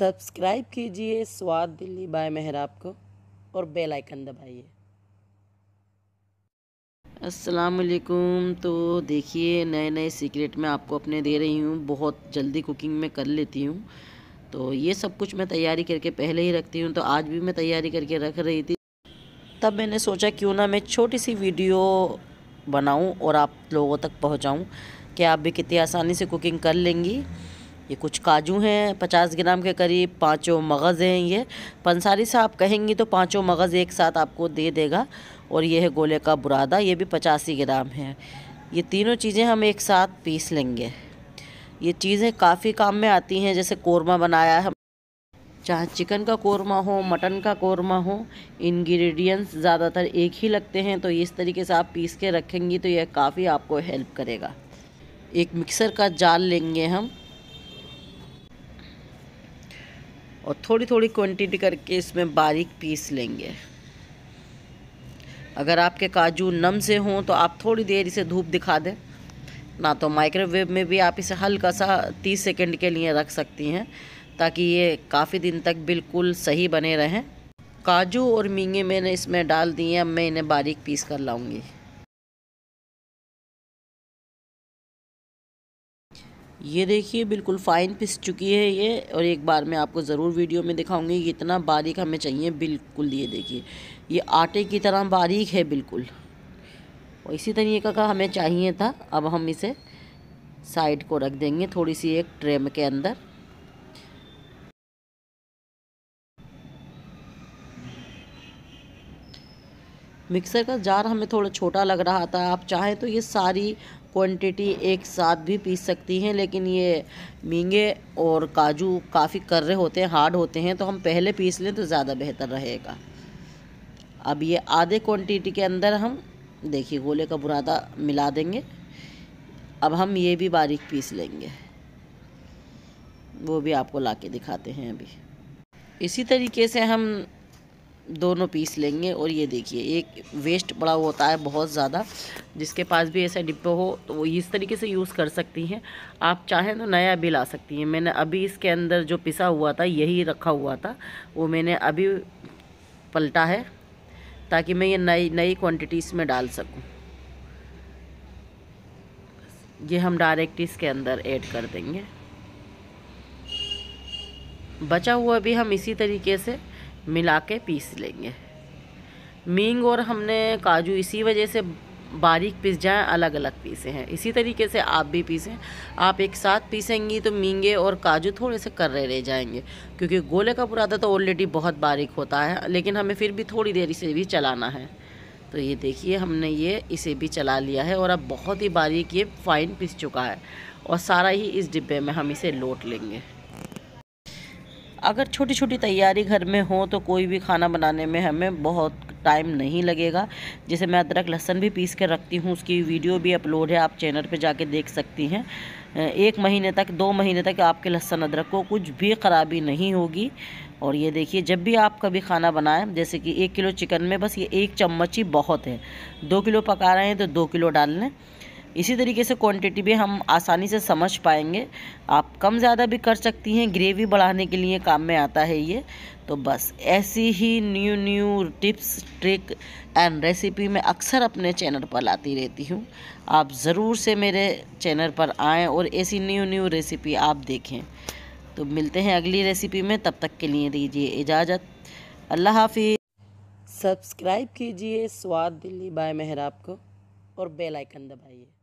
subscribe कीजिए स्वाद Delhi bye मेहराब को और बेल आइकन दबाइए वालेकुम तो देखिए नए नए सीक्रेट मैं आपको अपने दे रही हूँ बहुत जल्दी कुकिंग में कर लेती हूँ तो ये सब कुछ मैं तैयारी करके पहले ही रखती हूँ तो आज भी मैं तैयारी करके रख रही थी तब मैंने सोचा क्यों ना मैं छोटी सी वीडियो बनाऊँ और आप लोगों तक पहुँचाऊँ कि आप भी कितनी आसानी से कुकिंग कर लेंगी ये कुछ काजू हैं पचास ग्राम के करीब पाँचों मगज़ हैं ये पंसारी से आप कहेंगी तो पाँचों मगज़ एक साथ आपको दे देगा और ये है गोले का बुरादा ये भी पचासी ग्राम है ये तीनों चीज़ें हम एक साथ पीस लेंगे ये चीज़ें काफ़ी काम में आती हैं जैसे कोरमा बनाया है चाहे चिकन का कोरमा हो मटन का कोरमा हो इंग्रेडिएंट्स ज़्यादातर एक ही लगते हैं तो इस तरीके से आप पीस के रखेंगी तो यह काफ़ी आपको हेल्प करेगा एक मिक्सर का जाल लेंगे हम और थोड़ी थोड़ी क्वांटिटी करके इसमें बारीक पीस लेंगे अगर आपके काजू नम से हों तो आप थोड़ी देर इसे धूप दिखा दें ना तो माइक्रोवेव में भी आप इसे हल्का सा तीस सेकेंड के लिए रख सकती हैं ताकि ये काफ़ी दिन तक बिल्कुल सही बने रहें काजू और मींगे मैंने इसमें डाल दिए अब मैं इन्हें बारीक पीस कर लाऊंगी ये देखिए बिल्कुल फ़ाइन पिस चुकी है ये और एक बार मैं आपको ज़रूर वीडियो में दिखाऊंगी ये इतना बारीक हमें चाहिए बिल्कुल ये देखिए ये आटे की तरह बारीक है बिल्कुल और इसी तरीके का हमें चाहिए था अब हम इसे साइड को रख देंगे थोड़ी सी एक ट्रे के अंदर मिक्सर का जार हमें थोड़ा छोटा लग रहा था आप चाहें तो ये सारी क्वांटिटी एक साथ भी पीस सकती हैं लेकिन ये मींगे और काजू काफ़ी कर्रे होते हैं हार्ड होते हैं तो हम पहले पीस लें तो ज़्यादा बेहतर रहेगा अब ये आधे क्वांटिटी के अंदर हम देखिए गोले का बुरादा मिला देंगे अब हम ये भी बारीक पीस लेंगे वो भी आपको ला के दिखाते हैं अभी इसी तरीके से हम दोनों पीस लेंगे और ये देखिए एक वेस्ट बड़ा होता है बहुत ज़्यादा जिसके पास भी ऐसा डिब्बा हो तो वो इस तरीके से यूज़ कर सकती हैं आप चाहें तो नया भी ला सकती हैं मैंने अभी इसके अंदर जो पिसा हुआ था यही रखा हुआ था वो मैंने अभी पलटा है ताकि मैं ये नई नई क्वान्टिटीज़ में डाल सकूँ ये हम डायरेक्ट इसके अंदर ऐड कर देंगे बचा हुआ भी हम इसी तरीके से मिला के पीस लेंगे मींग और हमने काजू इसी वजह से बारीक पीस जाएँ अलग अलग पीसे हैं इसी तरीके से आप भी पीसें आप एक साथ पीसेंगी तो मींगे और काजू थोड़े से कर्रे रह जाएंगे क्योंकि गोले का बुरादा तो ऑलरेडी बहुत बारीक होता है लेकिन हमें फिर भी थोड़ी देर इसे भी चलाना है तो ये देखिए हमने ये इसे भी चला लिया है और अब बहुत ही बारीक ये फाइन पिस चुका है और सारा ही इस डिब्बे में हम इसे लोट लेंगे अगर छोटी छोटी तैयारी घर में हो तो कोई भी खाना बनाने में हमें बहुत टाइम नहीं लगेगा जैसे मैं अदरक लहसन भी पीस कर रखती हूँ उसकी वीडियो भी अपलोड है आप चैनल पे जाके देख सकती हैं एक महीने तक दो महीने तक आपके लहसन अदरक को कुछ भी ख़राबी नहीं होगी और ये देखिए जब भी आप कभी खाना बनाएं जैसे कि एक किलो चिकन में बस ये एक चम्मच ही बहुत है दो किलो पका रहे हैं तो दो किलो डाल लें इसी तरीके से क्वांटिटी भी हम आसानी से समझ पाएंगे आप कम ज़्यादा भी कर सकती हैं ग्रेवी बढ़ाने के लिए काम में आता है ये तो बस ऐसी ही new new tips trick and recipe मैं अक्सर अपने चैनल पर लाती रहती हूँ आप ज़रूर से मेरे चैनल पर आएँ और ऐसी न्यू न्यू रेसिपी आप देखें तो मिलते हैं अगली रेसिपी में तब तक के लिए दीजिए इजाज़त अल्लाह हाफि सब्सक्राइब कीजिए स्वाद दिल्ली बाय मेहराब को और बेल आइकन दबाइए